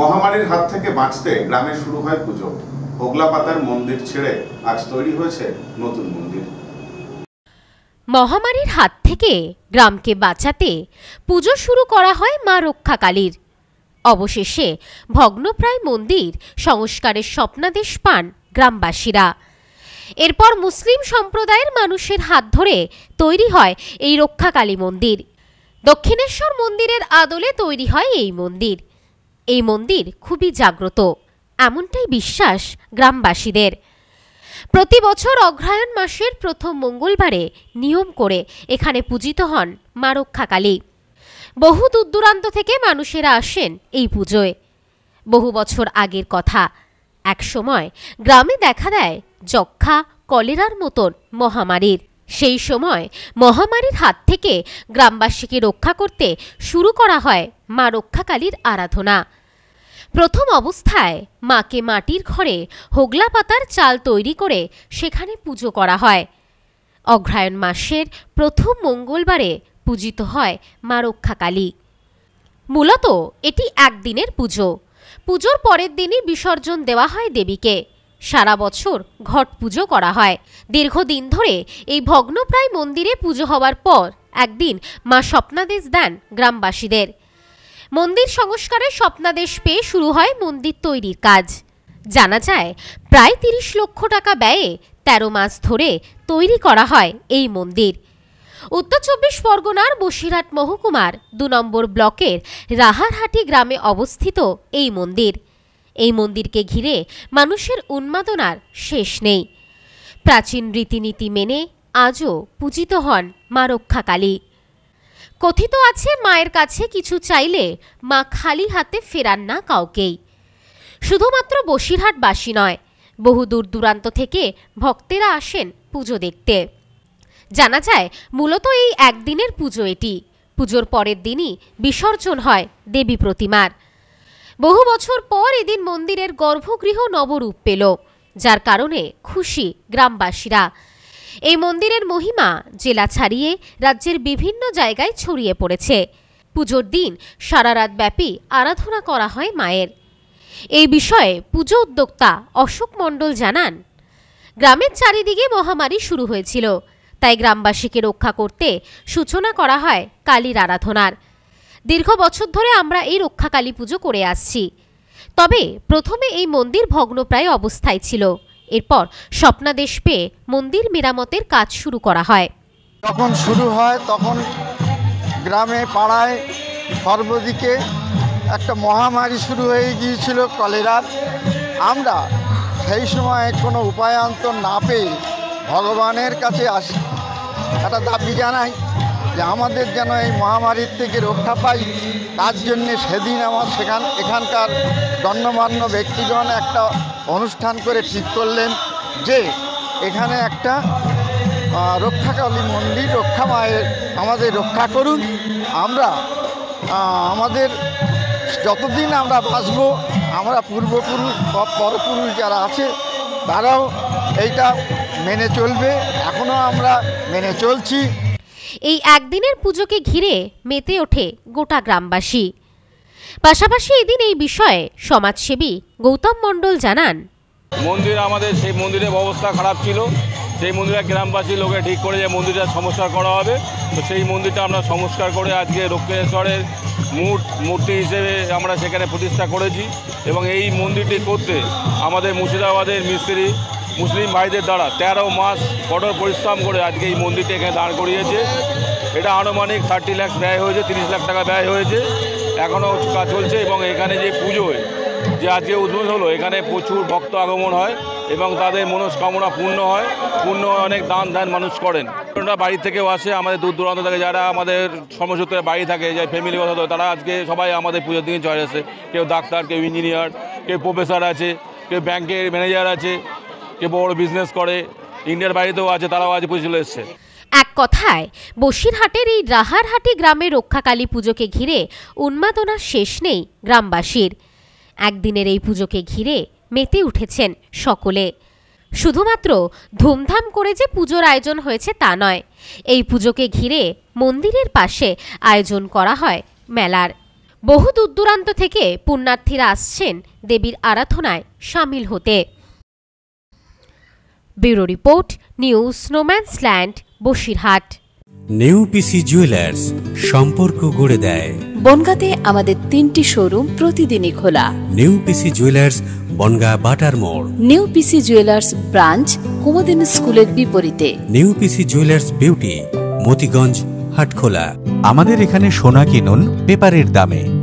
মহামারীর হাত থেকে বাঁচতে গ্রামে শুরু হয় পুজো হোগলা পাতার মন্দির ছেড়ে আজ তৈরি হয়েছে নতুন মন্দির মহামারীর হাত থেকে গ্রামকে বাঁচাতে পুজো শুরু করা হয় মা রক্ষাকালীর অবশেষে ভগ্নপ্রায় মন্দির সংস্কারের স্বপ্নাদেশ পান গ্রামবাসীরা এরপর মুসলিম সম্প্রদায়ের মানুষের হাত ধরে তৈরি হয় এই রক্ষাকালী মন্দির দক্ষিণেশ্বর মন্দিরের আদলে তৈরি হয় এই মন্দির এই মন্দির খুবই জাগ্রত এমনটাই বিশ্বাস গ্রামবাসীদের প্রতি বছর অগ্রায়ণ মাসের প্রথম মঙ্গলবারে নিয়ম করে এখানে পূজিত হন মারক্ষা কালী বহু দূর দূরান্ত থেকে মানুষেরা আসেন এই পুজোয় বহু বছর আগের কথা এক সময় গ্রামে দেখা দেয় যক্ষা কলেরার মতন মহামারীর সেই সময় মহামারীর হাত থেকে গ্রামবাসীকে রক্ষা করতে শুরু করা হয় মা রক্ষাকালীর আরাধনা প্রথম অবস্থায় মাকে মাটির ঘরে হোগলা পাতার চাল তৈরি করে সেখানে পুজো করা হয় অগ্রায়ণ মাসের প্রথম মঙ্গলবারে পূজিত হয় মা রক্ষাকালী মূলত এটি একদিনের পুজো পুজোর পরের দিনই বিসর্জন দেওয়া হয় দেবীকে সারা বছর ঘট পুজো করা হয় দীর্ঘদিন ধরে এই ভগ্নপ্রায় মন্দিরে পুজো হওয়ার পর একদিন মা স্বপ্নাদেশ দেন গ্রামবাসীদের মন্দির সংস্কারের স্বপ্নাদেশ পেয়ে শুরু হয় মন্দির তৈরির কাজ জানা যায় প্রায় তিরিশ লক্ষ টাকা ব্যয়ে তেরো মাস ধরে তৈরি করা হয় এই মন্দির উত্তর চব্বিশ পরগনার বসিরহাট মহকুমার দু নম্বর ব্লকের রাহারহাটি গ্রামে অবস্থিত এই মন্দির এই মন্দিরকে ঘিরে মানুষের উন্মাদনার শেষ নেই প্রাচীন রীতিনীতি মেনে আজও পূজিত হন মারক্ষাকালী কথিত আছে মায়ের কাছে কিছু চাইলে মা খালি হাতে ফেরান না কাউকেই শুধুমাত্র বসিরহাটবাসী নয় বহু দূর দূরান্ত থেকে ভক্তেরা আসেন পুজো দেখতে জানা যায় মূলত এই একদিনের পুজো এটি পুজোর পরের দিনই বিসর্জন হয় দেবী প্রতিমার বহু বছর পর এদিন মন্দিরের গর্ভগৃহ নবরূপ পেল যার কারণে খুশি গ্রামবাসীরা এই মন্দিরের মহিমা জেলা ছাড়িয়ে রাজ্যের বিভিন্ন জায়গায় ছড়িয়ে পড়েছে পুজোর দিন সারা রাত ব্যাপী আরাধনা করা হয় মায়ের এই বিষয়ে পুজো উদ্যোক্তা অশোক মণ্ডল জানান গ্রামের চারিদিকে মহামারী শুরু হয়েছিল তাই গ্রামবাসীকে রক্ষা করতে সূচনা করা হয় কালীর আরাধনার দীর্ঘ বছর ধরে আমরা এই রক্ষাকালী পুজো করে আসছি তবে প্রথমে এই মন্দির ভগ্নপ্রায় অবস্থায় ছিল এরপর স্বপ্নাদেশ পেয়ে মন্দির মেরামতের কাজ শুরু করা হয় যখন শুরু হয় তখন গ্রামে পাড়ায় সর্বদিকে একটা মহামারী শুরু হয়ে গিয়েছিল কলেরার আমরা সেই সময় কোনো উপায়ান্তর না পেয়ে ভগবানের কাছে আসি একটা দাবি জানাই যে আমাদের যেন এই মহামারীর থেকে রক্ষা পাই তার জন্যে সেদিন আমার সেখান এখানকার গণ্যমান্য ব্যক্তিগণ একটা অনুষ্ঠান করে ঠিক করলেন যে এখানে একটা রক্ষাকালী মন্দির রক্ষা মায়ের আমাদের রক্ষা করুন আমরা আমাদের যতদিন আমরা বাঁচব আমরা পূর্বপুরুষ পরপুরুষ যারা আছে তারাও এইটা মেনে চলবে এখনও আমরা মেনে চলছি এই একদিনের পুজোকে ঘিরে মেতে ওঠে গোটা গ্রামবাসী পাশাপাশি এদিন এই বিষয়ে সমাজসেবী গৌতম মণ্ডল জানান মন্দির আমাদের সেই মন্দিরের অবস্থা খারাপ ছিল সেই মন্দিরে গ্রামবাসী লোকে ঠিক করে যে মন্দিরটা সংস্কার করা হবে তো সেই মন্দিরটা আমরা সংস্কার করে আজকে রক্ষেশ্বরের মূর্ত মূর্তি হিসেবে আমরা সেখানে প্রতিষ্ঠা করেছি এবং এই মন্দিরটি করতে আমাদের মুর্শিদাবাদের মিস্ত্রি মুসলিম ভাইদের দ্বারা তেরো মাস কঠোর পরিশ্রম করে আজকে এই মন্দিরটি এখানে দাঁড় করিয়েছে এটা আনুমানিক থার্টি ল্যাক্স ব্যয় হয়েছে তিরিশ লাখ টাকা ব্যয় হয়েছে এখনও কাজ চলছে এবং এখানে যে পুজোয় যে আজকে উদ্বোধন হলো এখানে প্রচুর ভক্ত আগমন হয় এবং তাদের মনস্কামনা পূর্ণ হয় পূর্ণ অনেক দান ধ্যান মানুষ করেন বাড়ি থেকেও আসে আমাদের দূর দূরান্ত থেকে যারা আমাদের সমসূত্রে বাড়ি থাকে যে কথা তারা আজকে সবাই আমাদের পুজোর দিনে চলে আসে কেউ ডাক্তার কেউ ইঞ্জিনিয়ার কেউ প্রফেসর আছে কেউ ব্যাংকের ম্যানেজার আছে কে বড় বিজনেস করে ইন্ডিয়ার বাইরেতেও আছে তারাও আজ পুজো এসছে এক কথায় বসিরহাটের এই রাহারহাটি গ্রামে রক্ষাকালী পুজোকে ঘিরে উন্মাদনার শেষ নেই গ্রামবাসীর একদিনের এই পুজোকে ঘিরে মেতে উঠেছেন সকলে শুধুমাত্র ধুমধাম করে যে পুজোর আয়োজন হয়েছে তা নয় এই পুজোকে ঘিরে মন্দিরের পাশে আয়োজন করা হয় মেলার বহু দূর দূরান্ত থেকে পুণ্যার্থীরা আসছেন দেবীর আরাধনায় সামিল হতে bureau report new snowman's land Basirhat new PC jewellers সম্পর্ক গড়ে দেয় বনগাঁতে আমাদের তিনটি শোরুম প্রতিদিনই খোলা new PC jewellers Bangaon Batar মোড় new PC jewellers branch Kumudini স্কুলের বিপরীতে new PC jewellers beauty Motiganj Hatkhola আমাদের এখানে সোনা কিনুন পেপারের দামে